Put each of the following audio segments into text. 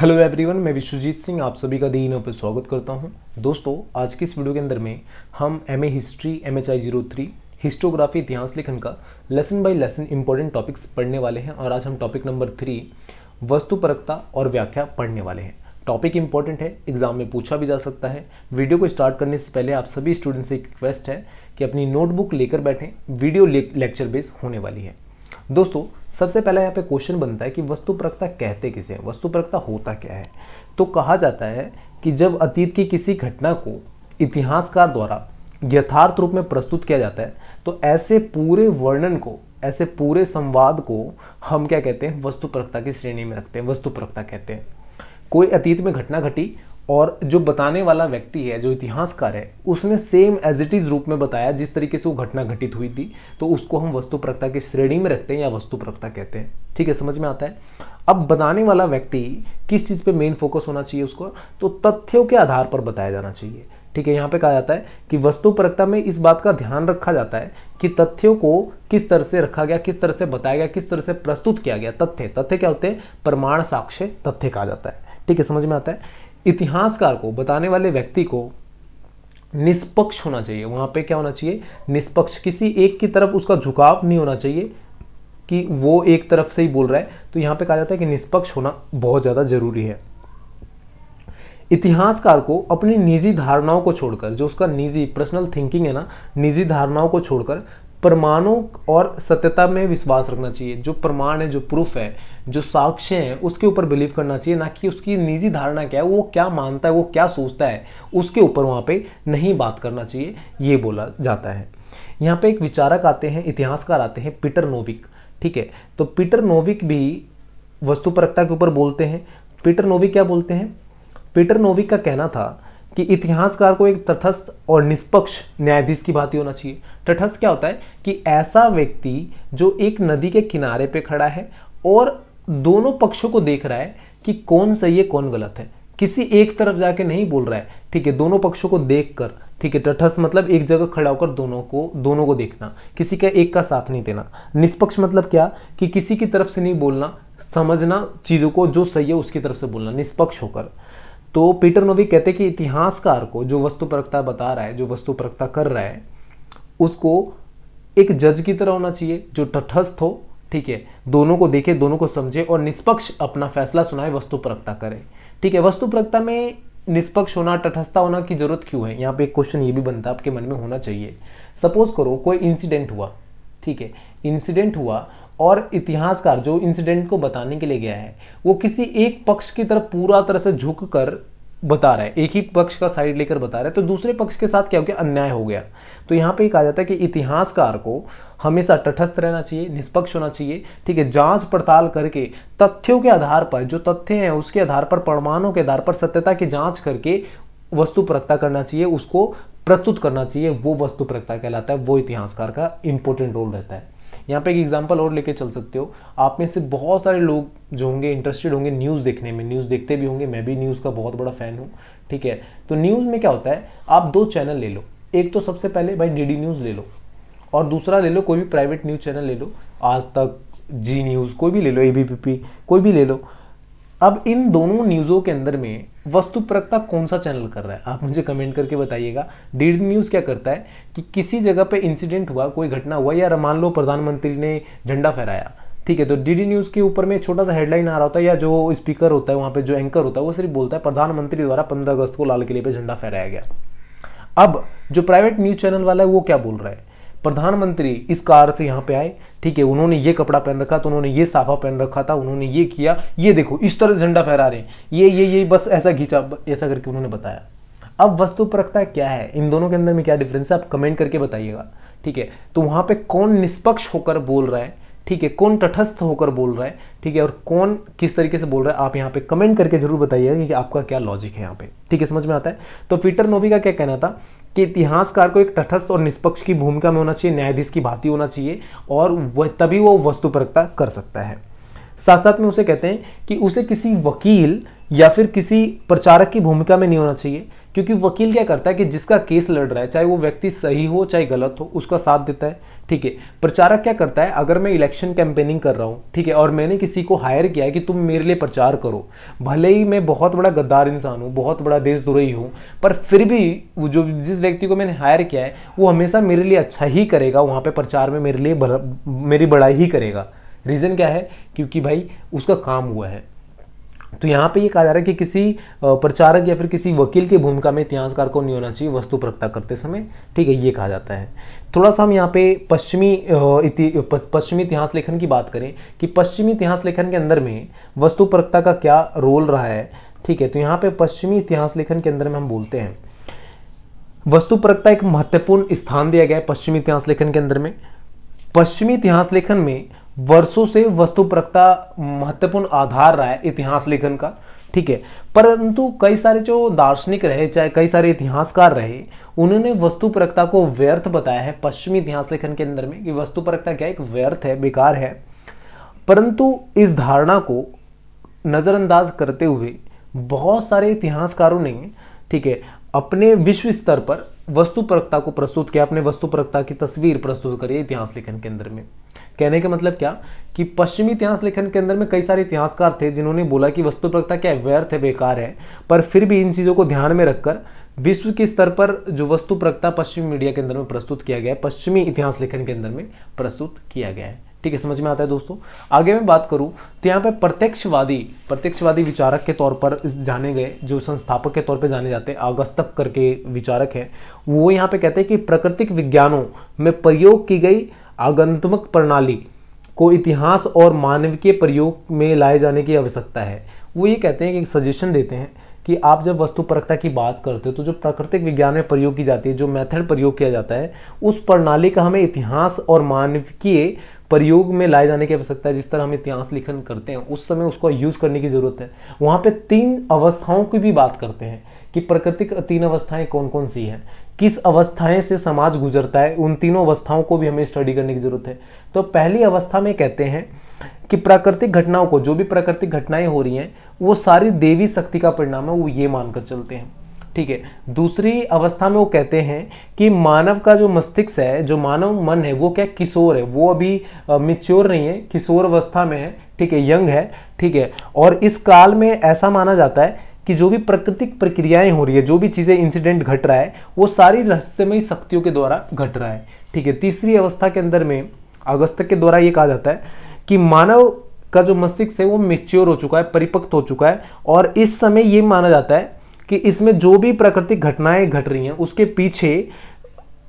hello everyone मैं विश्वजीत सिंह आप सभी का दिनों पर स्वागत करता हूं दोस्तों आज की इस वीडियो के अंदर में हम M A history M H I zero three historiography इतिहास लेखन का lesson by lesson important topics पढ़ने वाले हैं और आज हम टॉपिक नंबर थ्री वस्तुपरकता और व्याख्या पढ़ने वाले हैं टॉपिक इंपॉर्टेंट है एग्जाम में पूछा भी जा सकता है वीडियो को स्टार्ट करने से पहले आप सभी स्टूडेंट्स से रिक्वेस्ट है कि अपनी नोटबुक लेकर बैठें वीडियो लेक्चर बेस होने वाली है दोस्तों सबसे पहला यहाँ पे क्वेश्चन बनता है कि वस्तुपरकता कहते किसे हैं वस्तुपरकता होता क्या है तो कहा जाता है कि जब अतीत की किसी घटना को इतिहासकार द्वारा यथार्थ रूप में प्रस्तुत किया जाता है तो ऐसे पूरे वर्णन को ऐसे पूरे संवाद को हम क्या कहते हैं वस्तुपरकता की श्रेणी में रखते हैं वस्तुपरकता कहते हैं कोई अतीत में घटना घटी और जो बताने वाला व्यक्ति है जो इतिहासकार है उसने सेम एज इट इज़ रूप में बताया जिस तरीके से वो घटना घटित हुई थी तो उसको हम वस्तुपरकता की श्रेणी में रखते हैं या वस्तुपरकता कहते हैं ठीक है समझ में आता है अब बताने वाला व्यक्ति किस चीज़ पे मेन फोकस होना चाहिए उसको तो तथ्यों के आधार पर बताया जाना चाहिए ठीक है यहाँ पे कहा जाता है कि वस्तुपरकता में इस बात का ध्यान रखा जाता है कि तथ्यों को किस तरह से रखा गया किस तरह से बताया गया किस तरह से प्रस्तुत किया गया तथ्य तथ्य क्या होते हैं प्रमाण साक्ष्य तथ्य कहा जाता है ठीक है समझ में आता है इतिहासकार को बताने वाले व्यक्ति को निष्पक्ष होना चाहिए वहां पे क्या होना चाहिए निष्पक्ष किसी एक की तरफ उसका झुकाव नहीं होना चाहिए कि वो एक तरफ से ही बोल रहा है तो यहां पे कहा जाता है कि निष्पक्ष होना बहुत ज़्यादा जरूरी है इतिहासकार को अपनी निजी धारणाओं को छोड़कर जो उसका निजी पर्सनल थिंकिंग है ना निजी धारणाओं को छोड़कर परमाणु और सत्यता में विश्वास रखना चाहिए जो प्रमाण है जो प्रूफ है जो साक्ष्य हैं उसके ऊपर बिलीव करना चाहिए ना कि उसकी निजी धारणा क्या है वो क्या मानता है वो क्या सोचता है उसके ऊपर वहाँ पे नहीं बात करना चाहिए ये बोला जाता है यहाँ पे एक विचारक आते हैं इतिहासकार आते हैं पीटर नोविक ठीक है तो पीटर नोविक भी वस्तुपरकता के ऊपर बोलते हैं पीटर नोविक क्या बोलते हैं पीटर नोविक का कहना था कि इतिहासकार को एक तटस्थ और निष्पक्ष न्यायाधीश की भांति होना चाहिए तटस्थ क्या होता है कि ऐसा व्यक्ति जो एक नदी के किनारे पे खड़ा है और दोनों पक्षों को देख रहा है कि कौन सही है कौन गलत है किसी एक तरफ जाके नहीं बोल रहा है ठीक है दोनों पक्षों को देख कर ठीक है तटस्थ मतलब एक जगह खड़ा होकर दोनों को दोनों को देखना किसी का एक का साथ नहीं देना निष्पक्ष मतलब क्या कि किसी की तरफ से नहीं बोलना समझना चीज़ों को जो सही है उसकी तरफ से बोलना निष्पक्ष होकर तो पीटर नोविक कहते हैं कि इतिहासकार को जो वस्तु परखता बता रहा है जो वस्तु परखता कर रहा है उसको एक जज की तरह होना चाहिए जो तटस्थ हो ठीक है दोनों को देखे दोनों को समझे और निष्पक्ष अपना फैसला सुनाए वस्तु परखता करे ठीक है वस्तु परखता में निष्पक्ष होना तटस्थता होना की जरूरत क्यों है यहाँ पे एक क्वेश्चन ये भी बनता है आपके मन में होना चाहिए सपोज करो कोई इंसिडेंट हुआ ठीक है इंसिडेंट हुआ और इतिहासकार जो इंसिडेंट को बताने के लिए गया है वो किसी एक पक्ष की तरफ पूरा तरह से झुक कर बता रहा है एक ही पक्ष का साइड लेकर बता रहा है तो दूसरे पक्ष के साथ क्या हो गया अन्याय हो गया तो यहाँ पे कहा जाता है कि इतिहासकार को हमेशा तटस्थ रहना चाहिए निष्पक्ष होना चाहिए ठीक है जांच पड़ताल करके तथ्यों के आधार पर जो तथ्य हैं उसके आधार पर प्रमाणों के आधार पर सत्यता की जाँच करके वस्तु परखता करना चाहिए उसको प्रस्तुत करना चाहिए वो वस्तु परखता कहलाता है वो इतिहासकार का इंपॉर्टेंट रोल रहता है यहाँ पे एक एग्जाम्पल और लेके चल सकते हो आप में से बहुत सारे लोग जो होंगे इंटरेस्टेड होंगे न्यूज़ देखने में न्यूज़ देखते भी होंगे मैं भी न्यूज़ का बहुत बड़ा फ़ैन हूँ ठीक है तो न्यूज़ में क्या होता है आप दो चैनल ले लो एक तो सबसे पहले भाई डी डी न्यूज़ ले लो और दूसरा ले लो कोई भी प्राइवेट न्यूज़ चैनल ले लो आज तक जी न्यूज़ कोई भी ले लो ए बी पी पी कोई भी ले लो अब इन दोनों न्यूज़ों के अंदर में वस्तु का कौन सा चैनल कर रहा है आप मुझे कमेंट करके बताइएगा डी न्यूज़ क्या करता है कि किसी जगह पे इंसिडेंट हुआ कोई घटना हुआ या मान लो प्रधानमंत्री ने झंडा फहराया ठीक है तो डी न्यूज़ के ऊपर में छोटा सा हेडलाइन आ रहा होता है या जो स्पीकर होता है वहाँ पर जो एंकर होता है वो सिर्फ बोलता है प्रधानमंत्री द्वारा पंद्रह अगस्त को लाल किले पर झंडा फहराया गया अब जो प्राइवेट न्यूज़ चैनल वाला है वो क्या बोल रहा है प्रधानमंत्री इस कार से यहाँ पे आए ठीक है उन्होंने ये कपड़ा पहन रखा था तो उन्होंने ये साफा पहन रखा था उन्होंने ये किया ये देखो इस तरह झंडा फहरा रहे हैं ये ये ये बस ऐसा खींचा ऐसा करके उन्होंने बताया अब वस्तु परखता क्या है इन दोनों के अंदर में क्या डिफरेंस है आप कमेंट करके बताइएगा ठीक है तो वहां पे कौन निष्पक्ष होकर बोल रहा है ठीक है कौन तटस्थ होकर बोल रहा है ठीक है और कौन किस तरीके से बोल रहा है आप यहाँ पे कमेंट करके जरूर बताइएगा कि आपका क्या लॉजिक है यहाँ पे ठीक है समझ में आता है तो पीटर नोवी का क्या कहना था कि इतिहासकार को एक तटस्थ और निष्पक्ष की भूमिका में होना चाहिए न्यायाधीश की भांति होना चाहिए और वह तभी वो वस्तुपरकता कर सकता है साथ साथ में उसे कहते हैं कि उसे किसी वकील या फिर किसी प्रचारक की भूमिका में नहीं होना चाहिए क्योंकि वकील क्या करता है कि जिसका केस लड़ रहा है चाहे वो व्यक्ति सही हो चाहे गलत हो उसका साथ देता है ठीक है प्रचारक क्या करता है अगर मैं इलेक्शन कैंपेनिंग कर रहा हूँ ठीक है और मैंने किसी को हायर किया है कि तुम मेरे लिए प्रचार करो भले ही मैं बहुत बड़ा गद्दार इंसान हूँ बहुत बड़ा देशद्रोही हूँ पर फिर भी वो जो जिस व्यक्ति को मैंने हायर किया है वो हमेशा मेरे लिए अच्छा ही करेगा वहाँ पर प्रचार में मेरे लिए मेरी बड़ाई ही करेगा रीज़न क्या है क्योंकि भाई उसका काम हुआ है तो यहाँ पे ये कहा जा रहा है कि किसी प्रचारक या फिर किसी वकील की भूमिका में इतिहासकार को नहीं होना चाहिए वस्तु प्रकटा करते समय ठीक है ये कहा जाता है थोड़ा सा हम यहाँ पे पश्चिमी इति पश्चिमी इतिहास लेखन की बात करें कि पश्चिमी इतिहास लेखन के अंदर में वस्तु परकता का क्या रोल रहा है ठीक है तो यहाँ पे पश्चिमी इतिहास लेखन के अंदर में हम बोलते हैं वस्तु परकता एक महत्वपूर्ण स्थान दिया गया है पश्चिमी इतिहास लेखन के अंदर में पश्चिमी इतिहास लेखन में वर्षों से वस्तुपरकता महत्वपूर्ण आधार रहा है इतिहास लेखन का ठीक है परंतु कई सारे जो दार्शनिक रहे चाहे कई सारे इतिहासकार रहे उन्होंने वस्तुपरकता को व्यर्थ बताया है पश्चिमी इतिहास लेखन के अंदर में कि वस्तुपरकता क्या एक व्यर्थ है बेकार है परंतु इस धारणा को नज़रअंदाज करते हुए बहुत सारे इतिहासकारों ने ठीक है अपने विश्व स्तर पर वस्तु परकता को प्रस्तुत किया अपने वस्तु परकता की तस्वीर प्रस्तुत करिए इतिहास लेखन के अंदर में कहने का मतलब क्या कि पश्चिमी इतिहास लेखन के अंदर में कई सारे इतिहासकार थे जिन्होंने बोला कि वस्तुपरकता क्या व्यर्थ है बेकार है पर फिर भी इन चीज़ों को ध्यान में रखकर विश्व के स्तर पर जो वस्तुपरकता पश्चिमी मीडिया के अंदर में प्रस्तुत किया गया है पश्चिमी इतिहास लेखन के अंदर में प्रस्तुत किया गया है ठीक है समझ में आता है दोस्तों आगे मैं बात करूं तो यहाँ पे प्रत्यक्षवादी प्रत्यक्षवादी विचारक के तौर पर जाने गए जो संस्थापक के तौर पे जाने जाते हैं आगस्तक करके विचारक हैं वो यहाँ पे कहते हैं कि प्राकृतिक विज्ञानों में प्रयोग की गई आगंतमक प्रणाली को इतिहास और मानव के प्रयोग में लाए जाने की आवश्यकता है वो ये कहते हैं कि सजेशन देते हैं कि आप जब वस्तु परखता की बात करते हो तो जो प्राकृतिक विज्ञान में प्रयोग की जाती है जो मेथड प्रयोग किया जाता है उस प्रणाली का हमें इतिहास और मानवीय प्रयोग में लाए जाने की आवश्यकता है जिस तरह हम इतिहास लिखन करते हैं उस समय उसको यूज़ करने की ज़रूरत है वहाँ पे तीन अवस्थाओं की भी बात करते हैं कि प्रकृतिक तीन अवस्थाएं कौन कौन सी हैं किस अवस्थाएं से समाज गुजरता है उन तीनों अवस्थाओं को भी हमें स्टडी करने की ज़रूरत है तो पहली अवस्था में कहते हैं कि प्राकृतिक घटनाओं को जो भी प्राकृतिक घटनाएं हो रही हैं वो सारी देवी शक्ति का परिणाम है वो ये मानकर चलते हैं ठीक है दूसरी अवस्था में वो कहते हैं कि मानव का जो मस्तिष्क है जो मानव मन है वो क्या किशोर है वो अभी मिच्योर नहीं है किशोर अवस्था में है ठीक है यंग है ठीक है और इस काल में ऐसा माना जाता है कि जो भी प्राकृतिक प्रक्रियाएं हो रही है जो भी चीज़ें इंसिडेंट घट रहा है वो सारी रहस्यमयी शक्तियों के द्वारा घट रहा है ठीक है तीसरी अवस्था के अंदर में अगस्त के द्वारा ये कहा जाता है कि मानव का जो मस्तिष्क है वो मेच्योर हो चुका है परिपक्व हो चुका है और इस समय ये माना जाता है कि इसमें जो भी प्राकृतिक घटनाएं घट रही हैं उसके पीछे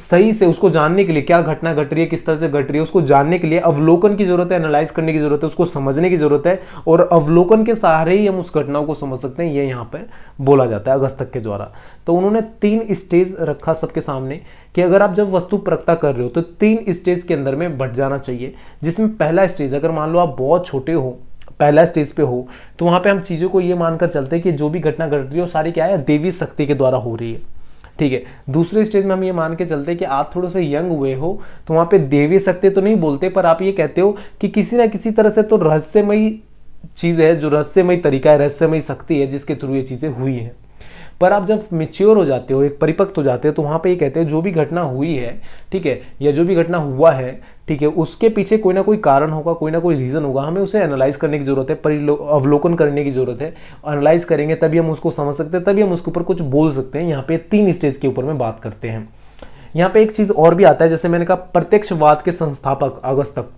सही से उसको जानने के लिए क्या घटना घट रही है किस तरह से घट रही है उसको जानने के लिए अवलोकन की जरूरत है एनालाइज करने की जरूरत है उसको समझने की जरूरत है और अवलोकन के सहारे ही हम उस घटनाओं को समझ सकते हैं ये यहाँ पर बोला जाता है अगस्तक के द्वारा तो उन्होंने तीन स्टेज रखा सबके सामने कि अगर आप जब वस्तु प्रकता कर रहे हो तो तीन स्टेज के अंदर में बट जाना चाहिए जिसमें पहला स्टेज अगर मान लो आप बहुत छोटे हो पहला स्टेज पे हो तो वहाँ पे हम चीज़ों को ये मानकर चलते हैं कि जो भी घटना घट रही है वो सारी क्या है देवी शक्ति के द्वारा हो रही है ठीक है दूसरे स्टेज में हम ये मान के चलते हैं कि आप थोड़े से यंग हुए हो तो वहाँ पे देवी शक्ति तो नहीं बोलते पर आप ये कहते हो कि किसी ना किसी तरह से तो रहस्यमयी चीज़ है जो रहस्यमयी तरीका है रहस्यमयी शक्ति है जिसके थ्रू ये चीज़ें हुई हैं पर आप जब मेच्योर हो जाते हो एक परिपक्व हो जाते हो तो वहाँ पे ये कहते हैं जो भी घटना हुई है ठीक है या जो भी घटना हुआ है ठीक है उसके पीछे कोई ना कोई कारण होगा कोई ना कोई रीज़न होगा हमें उसे एनालाइज करने की ज़रूरत है अवलोकन करने की ज़रूरत है एनालाइज करेंगे तभी हम उसको समझ सकते हैं तभी हम उसके ऊपर कुछ बोल सकते हैं यहाँ पे तीन स्टेज के ऊपर में बात करते हैं यहाँ पे एक चीज़ और भी आता है जैसे मैंने कहा प्रत्यक्षवाद के संस्थापक तक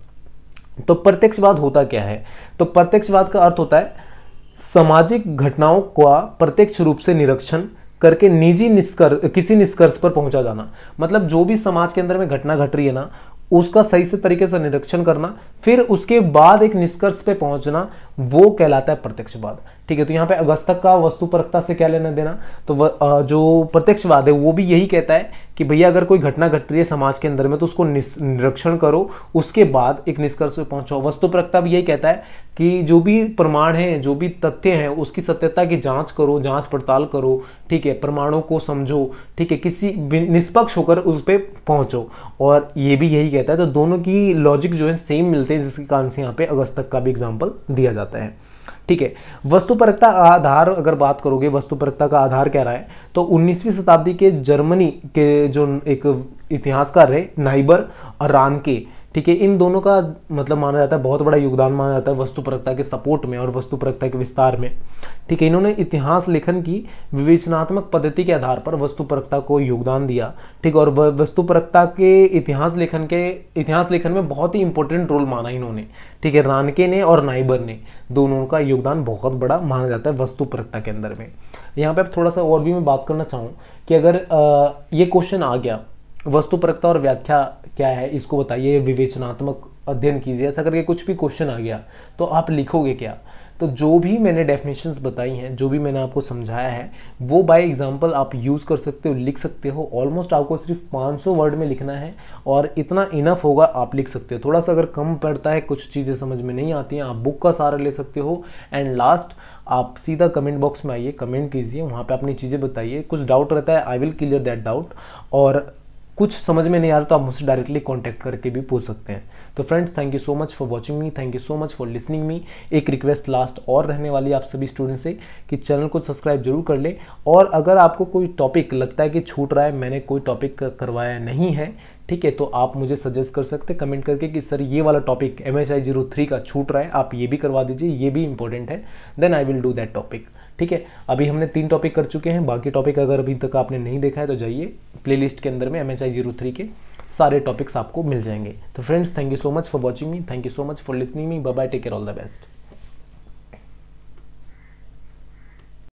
तो प्रत्यक्षवाद होता क्या है तो प्रत्यक्षवाद का अर्थ होता है सामाजिक घटनाओं का प्रत्यक्ष रूप से निरीक्षण करके निजी निष्कर्ष किसी निष्कर्ष पर पहुंचा जाना मतलब जो भी समाज के अंदर में घटना घट रही है ना उसका सही से तरीके से निरीक्षण करना फिर उसके बाद एक निष्कर्ष पे पहुंचना वो कहलाता है प्रत्यक्षवाद ठीक है तो यहाँ पे अगस्तक का वस्तु परकता से क्या लेना देना तो आ, जो प्रत्यक्षवाद है वो भी यही कहता है कि भैया अगर कोई घटना घट रही है समाज के अंदर में तो उसको निरीक्षण करो उसके बाद एक निष्कर्ष पे पहुंचो वस्तु परकता भी यही कहता है कि जो भी प्रमाण है जो भी तथ्य हैं उसकी सत्यता की जांच करो जांच पड़ताल करो ठीक है प्रमाणों को समझो ठीक है किसी निष्पक्ष होकर उस पर पहुंचो और ये भी यही कहता है तो दोनों की लॉजिक जो है सेम मिलते हैं जिसके कारण से यहाँ पे अगस्तक का भी एग्जाम्पल दिया जाता है जाता है ठीक है वस्तुपरकता आधार अगर बात करोगे वस्तुपरकता का आधार क्या रहा है तो 19वीं शताब्दी के जर्मनी के जो एक इतिहासकार है नाइबर रानके ठीक है इन दोनों का मतलब माना जाता है बहुत बड़ा योगदान माना जाता है वस्तुपरकता के सपोर्ट में और वस्तुपरकता के विस्तार में ठीक है इन्होंने इतिहास लेखन की विवेचनात्मक पद्धति के आधार पर वस्तुपरकता को योगदान दिया ठीक और वस्तुपरकता के इतिहास लेखन के इतिहास लेखन में बहुत ही इंपॉर्टेंट रोल माना इन्होंने ठीक है रानके ने और नाइबर ने दोनों का योगदान बहुत बड़ा माना जाता है वस्तुपरकता के अंदर में यहाँ पे आप थोड़ा सा और भी मैं बात करना चाहूँ कि अगर ये क्वेश्चन आ गया वस्तुपरकता और व्याख्या क्या है इसको बताइए विवेचनात्मक अध्ययन कीजिए ऐसा करके कुछ भी क्वेश्चन आ गया तो आप लिखोगे क्या तो जो भी मैंने डेफिनेशंस बताई हैं जो भी मैंने आपको समझाया है वो बाय एग्जांपल आप यूज़ कर सकते हो लिख सकते हो ऑलमोस्ट आपको सिर्फ 500 वर्ड में लिखना है और इतना इनफ होगा आप लिख सकते हो थोड़ा सा अगर कम पड़ता है कुछ चीज़ें समझ में नहीं आती हैं आप बुक का सहारा ले सकते हो एंड लास्ट आप सीधा कमेंट बॉक्स में आइए कमेंट कीजिए वहाँ पर अपनी चीज़ें बताइए कुछ डाउट रहता है I will clear that doubt और कुछ समझ में नहीं आ रहा तो आप मुझसे डायरेक्टली कॉन्टैक्ट करके भी पूछ सकते हैं तो friends thank you so much for watching me thank you so much for listening me एक रिक्वेस्ट लास्ट और रहने वाली आप सभी स्टूडेंट से कि चैनल को सब्सक्राइब जरूर कर लें और अगर आपको कोई टॉपिक लगता है कि छूट रहा है मैंने कोई टॉपिक करवाया नहीं है ठीक है तो आप मुझे सजेस्ट कर सकते हैं कमेंट करके कि सर ये वाला topic M S I zero three का छूट रहा है आप ये भी करवा दीजिए ये भी इंपॉर्टेंट है then I will do that topic ठीक है अभी हमने तीन टॉपिक कर चुके हैं बाकी टॉपिक अगर अभी तक आपने नहीं देखा है तो जाइए प्लेलिस्ट के अंदर में M H I zero three के सारे टॉपिक्स आपको मिल जाएंगे तो friends thank you so much for watching me thank you so much for listening me bye take care all the best